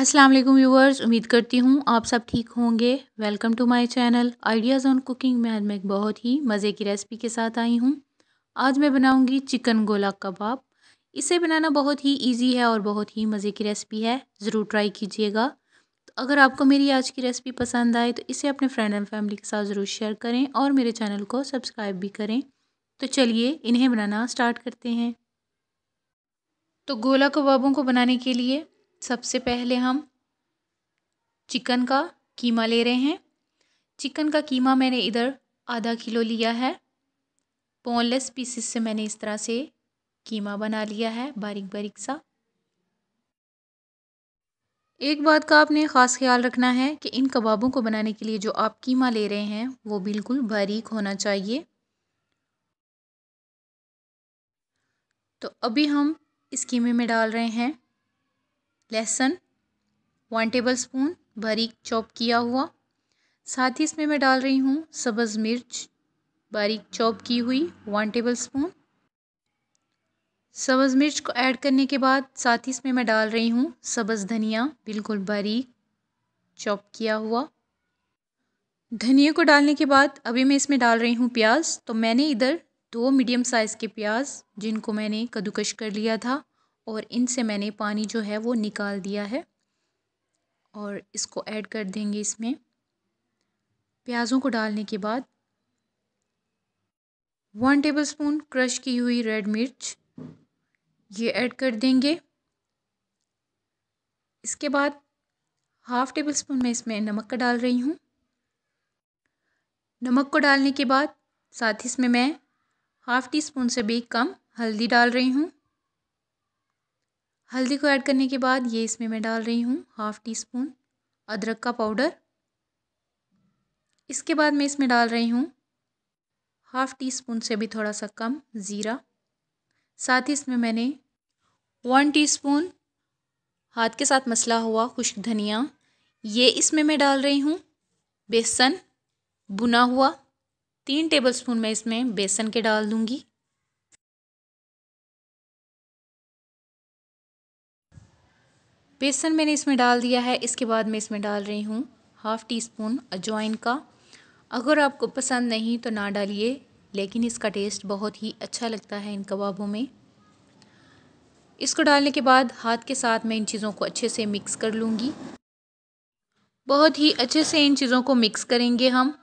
अस्सलाम वालेकुम व्यूवर्स उम्मीद करती हूँ आप सब ठीक होंगे welcome to my channel ideas on cooking में आज मैं एक बहुत ही मज़े की रेसिपी के साथ आई हूँ आज मैं बनाऊँगी चिकन गोला कबाब इसे बनाना बहुत ही इजी है और बहुत ही मज़े की रेसिपी है ज़रूर ट्राई कीजिएगा तो अगर आपको मेरी आज की रेसिपी पसंद आए तो इसे अपने फ्रेंड एंड फैमिली के साथ ज़रूर शेयर करें और मेरे चैनल को सब्सक्राइब भी करें तो चलिए इन्हें बनाना स्टार्ट करते हैं तो गोला कबाबों को बनाने के लिए सबसे पहले हम चिकन का कीमा ले रहे हैं चिकन का कीमा मैंने इधर आधा किलो लिया है बोनलेस पीसेस से मैंने इस तरह से कीमा बना लिया है बारीक बारीक सा एक बात का आपने ख़ास ख्याल रखना है कि इन कबाबों को बनाने के लिए जो आप कीमा ले रहे हैं वो बिल्कुल बारीक होना चाहिए तो अभी हम इस कीमे में डाल रहे हैं लहसुन वन टेबल स्पून बारीक चॉप किया हुआ साथ ही इसमें मैं डाल रही हूँ सब्ज़ मिर्च बारीक चॉप की हुई वन टेबल स्पून सब्ज़ मिर्च को ऐड करने के बाद साथ ही इसमें मैं डाल रही हूँ सब्ज़ धनिया बिल्कुल बारीक चॉप किया हुआ धनिया को डालने के बाद अभी मैं इसमें डाल रही हूँ प्याज तो मैंने इधर दो मीडियम साइज़ के प्याज जिनको मैंने कद्दूकश कर लिया था और इनसे मैंने पानी जो है वो निकाल दिया है और इसको ऐड कर देंगे इसमें प्याज़ों को डालने के बाद वन टेबलस्पून क्रश की हुई रेड मिर्च ये ऐड कर देंगे इसके बाद हाफ़ टेबल स्पून मैं इसमें नमक का डाल रही हूँ नमक को डालने के बाद साथ ही इसमें मैं हाफ़ टी स्पून से भी कम हल्दी डाल रही हूँ हल्दी को ऐड करने के बाद ये इसमें मैं डाल रही हूँ हाफ़ टी स्पून अदरक का पाउडर इसके बाद मैं इसमें डाल रही हूँ हाफ़ टी स्पून से भी थोड़ा सा कम ज़ीरा साथ ही इसमें मैंने वन टीस्पून हाथ के साथ मसला हुआ खुश्क धनिया ये इसमें मैं डाल रही हूँ बेसन भुना हुआ तीन टेबलस्पून मैं इसमें बेसन के डाल दूँगी बेसन मैंने इसमें डाल दिया है इसके बाद मैं इसमें डाल रही हूँ हाफ़ टी स्पून अजवाइन का अगर आपको पसंद नहीं तो ना डालिए लेकिन इसका टेस्ट बहुत ही अच्छा लगता है इन कबाबों में इसको डालने के बाद हाथ के साथ मैं इन चीज़ों को अच्छे से मिक्स कर लूँगी बहुत ही अच्छे से इन चीज़ों को मिक्स करेंगे हम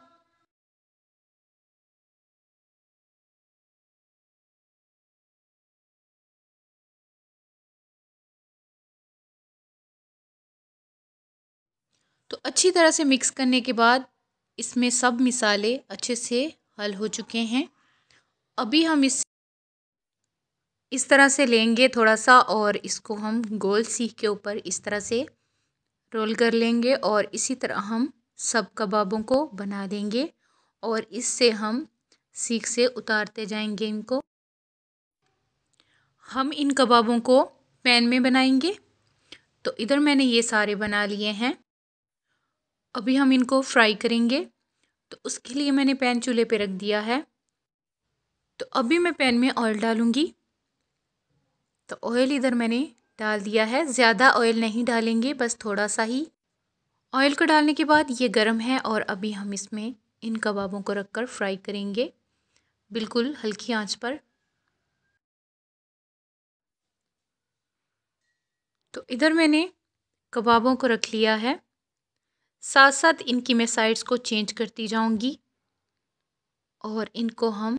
तो अच्छी तरह से मिक्स करने के बाद इसमें सब मिसाले अच्छे से हल हो चुके हैं अभी हम इस इस तरह से लेंगे थोड़ा सा और इसको हम गोल सीख के ऊपर इस तरह से रोल कर लेंगे और इसी तरह हम सब कबाबों को बना देंगे और इससे हम सीख से उतारते जाएंगे इनको हम इन कबाबों को पैन में बनाएंगे तो इधर मैंने ये सारे बना लिए हैं अभी हम इनको फ्राई करेंगे तो उसके लिए मैंने पैन चूल्हे पे रख दिया है तो अभी मैं पैन में ऑयल डालूँगी तो ऑयल इधर मैंने डाल दिया है ज़्यादा ऑयल नहीं डालेंगे बस थोड़ा सा ही ऑयल को डालने के बाद ये गर्म है और अभी हम इसमें इन कबाबों को रखकर फ्राई करेंगे बिल्कुल हल्की आंच पर तो इधर मैंने कबाबों को रख लिया है साथ साथ इनकी मैं साइड्स को चेंज करती जाऊंगी और इनको हम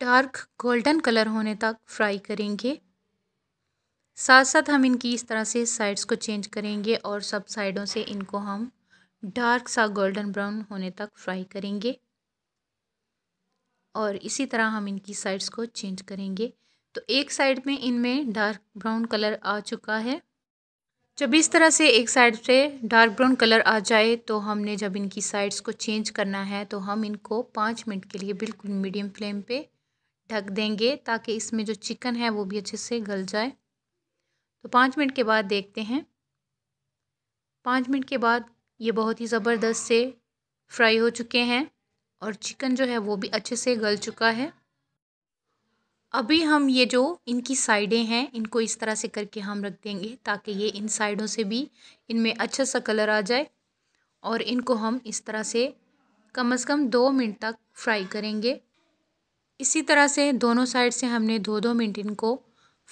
डार्क गोल्डन कलर होने तक फ्राई करेंगे साथ साथ हम इनकी इस तरह से साइड्स को चेंज करेंगे और सब साइडों से इनको हम डार्क सा गोल्डन ब्राउन होने तक फ्राई करेंगे और इसी तरह हम इनकी साइड्स को चेंज करेंगे तो एक साइड में इनमें डार्क ब्राउन कलर आ चुका है जब इस तरह से एक साइड से डार्क ब्राउन कलर आ जाए तो हमने जब इनकी साइड्स को चेंज करना है तो हम इनको पाँच मिनट के लिए बिल्कुल मीडियम फ्लेम पे ढक देंगे ताकि इसमें जो चिकन है वो भी अच्छे से गल जाए तो पाँच मिनट के बाद देखते हैं पाँच मिनट के बाद ये बहुत ही ज़बरदस्त से फ्राई हो चुके हैं और चिकन जो है वो भी अच्छे से गल चुका है अभी हम ये जो इनकी साइडें हैं इनको इस तरह से करके हम रख देंगे ताकि ये इन साइडों से भी इनमें अच्छा सा कलर आ जाए और इनको हम इस तरह से कम अज़ कम दो मिनट तक फ्राई करेंगे इसी तरह से दोनों साइड से हमने दो दो मिनट इनको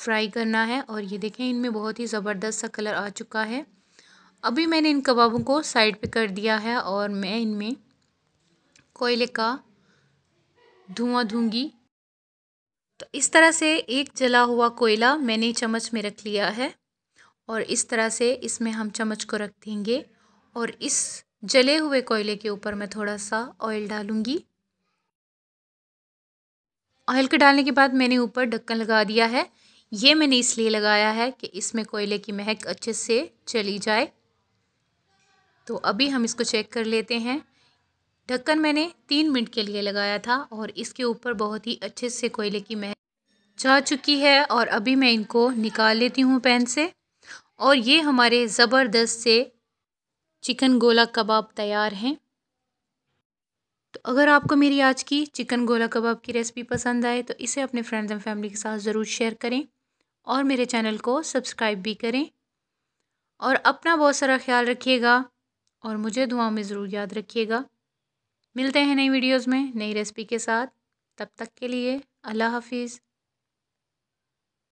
फ्राई करना है और ये देखें इनमें बहुत ही ज़बरदस्त सा कलर आ चुका है अभी मैंने इन कबाबों को साइड पे कर दिया है और मैं इनमें कोयले का धुआं दूंगी तो इस तरह से एक जला हुआ कोयला मैंने चम्मच में रख लिया है और इस तरह से इसमें हम चम्मच को रख देंगे और इस जले हुए कोयले के ऊपर मैं थोड़ा सा ऑयल डालूंगी ऑयल के डालने के बाद मैंने ऊपर ढक्कन लगा दिया है ये मैंने इसलिए लगाया है कि इसमें कोयले की महक अच्छे से चली जाए तो अभी हम इसको चेक कर लेते हैं ढक्कन मैंने तीन मिनट के लिए लगाया था और इसके ऊपर बहुत ही अच्छे से कोयले की महक जा चुकी है और अभी मैं इनको निकाल लेती हूँ पैन से और ये हमारे ज़बरदस्त से चिकन गोला कबाब तैयार हैं तो अगर आपको मेरी आज की चिकन गोला कबाब की रेसिपी पसंद आए तो इसे अपने फ्रेंड्स एंड फैमिली के साथ ज़रूर शेयर करें और मेरे चैनल को सब्सक्राइब भी करें और अपना बहुत सारा ख्याल रखिएगा और मुझे दुआ में ज़रूर याद रखिएगा मिलते हैं नई वीडियोज़ में नई रेसिपी के साथ तब तक के लिए अल्लाह हाफिज़